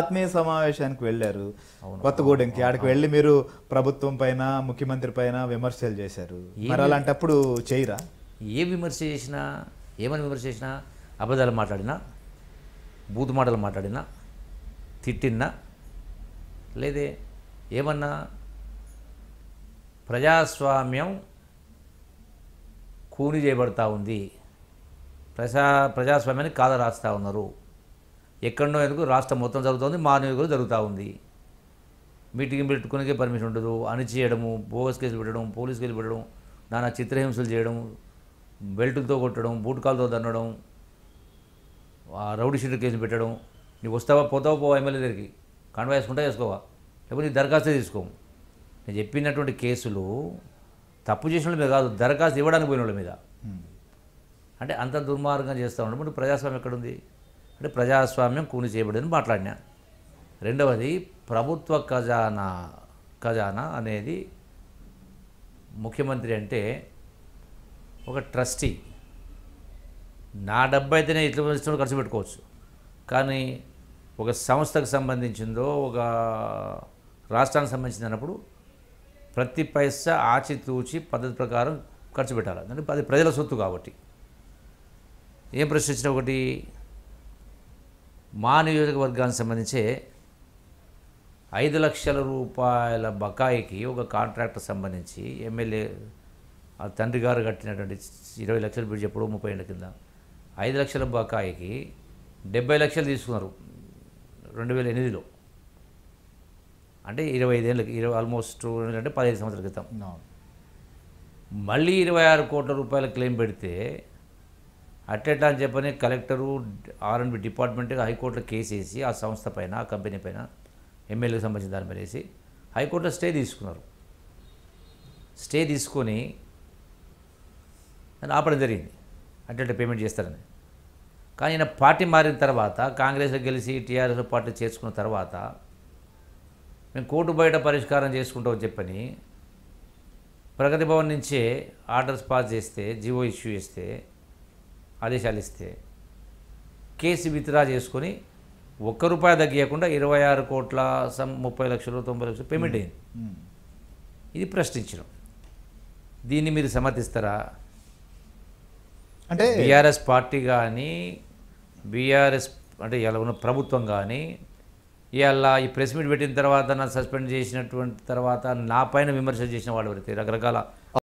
ఆత్మీయ సమావేశానికి వెళ్ళారు కొత్తగూడెంకి ఆడికి వెళ్ళి మీరు ప్రభుత్వం పైన ముఖ్యమంత్రి పైన విమర్శలు చేశారు మరి అలాంటప్పుడు చేయరా ఏ విమర్శ చేసినా ఏమని విమర్శ చేసినా అబద్ధాలు మాట్లాడినా బూతు మాటలు మాట్లాడినా తిట్టినా లేదే ఏమన్నా ప్రజాస్వామ్యం కూని చేయబడతా ఉంది ప్రజా ప్రజాస్వామ్యాన్ని కాల రాస్తూ ఉన్నారు ఎక్కడో ఎందుకు రాష్ట్రం మొత్తం జరుగుతుంది మా నియోజకవర్గం జరుగుతూ ఉంది మీటింగ్ పెట్టుకునే పర్మిషన్ ఉండదు చేయడము బోగస్ కేసులు పెట్టడం పోలీస్ కేసులు పెట్టడం నానా చిత్రహింసలు చేయడం బెల్టులతో కొట్టడం బూట్కాలతో దన్నడం రౌడీ షీటర్ కేసులు పెట్టడం నీకు వస్తావా పోతావా పోవా ఎమ్మెల్యే దగ్గరికి కన్వా వేసుకుంటా వేసుకోవా లేకపోతే నీ దరఖాస్తు తీసుకోము నేను చెప్పినటువంటి కేసులు తప్పు చేసిన మీద కాదు దరఖాస్తు ఇవ్వడానికి పోయిన వాళ్ళ మీద అంటే అంత దుర్మార్గం చేస్తూ ఉండడం ప్రజాస్వామ్యం ఎక్కడుంది అంటే ప్రజాస్వామ్యం కూని చేయబడిందని మాట్లాడినా రెండవది ప్రభుత్వ ఖజానా ఖజానా అనేది ముఖ్యమంత్రి అంటే ఒక ట్రస్టీ నా డబ్బు అయితేనే ఇట్లా ఇష్టం ఖర్చు పెట్టుకోవచ్చు కానీ ఒక సంస్థకు సంబంధించిందో ఒక రాష్ట్రానికి సంబంధించినప్పుడు ప్రతి పైసా ఆచితూచి పద్ధతి ప్రకారం ఖర్చు పెట్టాలి అంటే అది ప్రజల సొత్తు కాబట్టి ఏం ప్రశ్నించిన ఒకటి మా నియోజకవర్గానికి సంబంధించి ఐదు లక్షల రూపాయల బకాయికి ఒక కాంట్రాక్టర్ సంబంధించి ఎమ్మెల్యే ఆ తండ్రి గారు కట్టినటువంటి ఇరవై లక్షల బిడ్జ్ ఎప్పుడో ముప్పై ఏళ్ళ కింద ఐదు లక్షల బకాయికి డెబ్బై లక్షలు తీసుకున్నారు రెండు వేల ఎనిమిదిలో అంటే ఇరవై ఐదేళ్ళకి ఇరవై ఆల్మోస్ట్ అంటే పదిహేను సంవత్సరాల క్రితం మళ్ళీ ఇరవై ఆరు కోట్ల రూపాయల క్లెయిమ్ పెడితే అట్లెట్లా అని చెప్పని కలెక్టరు ఆర్ అండ్ బి డిపార్ట్మెంట్కి హైకోర్టులో కేసు వేసి ఆ సంస్థ పైన ఆ కంపెనీ పైన ఎమ్మెల్యేకి సంబంధించిన మీద వేసి హైకోర్టులో స్టే తీసుకున్నారు స్టే తీసుకొని దాన్ని ఆపడం జరిగింది అట్లట్లా పేమెంట్ చేస్తారని కానీ ఈయన పార్టీ మారిన తర్వాత కాంగ్రెస్లో గెలిచి టీఆర్ఎస్ పార్టీ చేర్చుకున్న తర్వాత మేము కోర్టు బయట పరిష్కారం చేసుకుంటామని చెప్పని ప్రగతి భవన్ నుంచే ఆర్డర్స్ పాస్ చేస్తే జివో ఇష్యూ చేస్తే ఆదేశాలు ఇస్తే కేసు విత్డ్రా చేసుకొని ఒక్క రూపాయి తగ్గియకుండా ఇరవై ఆరు కోట్ల సమ్ ముప్పై లక్షలు తొంభై లక్షలు పేమెంట్ అయింది ఇది ప్రశ్నించడం దీన్ని మీరు సమర్థిస్తారా అంటే బీఆర్ఎస్ పార్టీ కానీ బీఆర్ఎస్ అంటే ఇలా ఉన్న ప్రభుత్వం కానీ ఇవాళ ఈ ప్రెస్ మీట్ పెట్టిన తర్వాత నన్ను సస్పెండ్ చేసినటువంటి తర్వాత నా పైన విమర్శలు చేసిన వాళ్ళు ఎవరైతే రకరకాల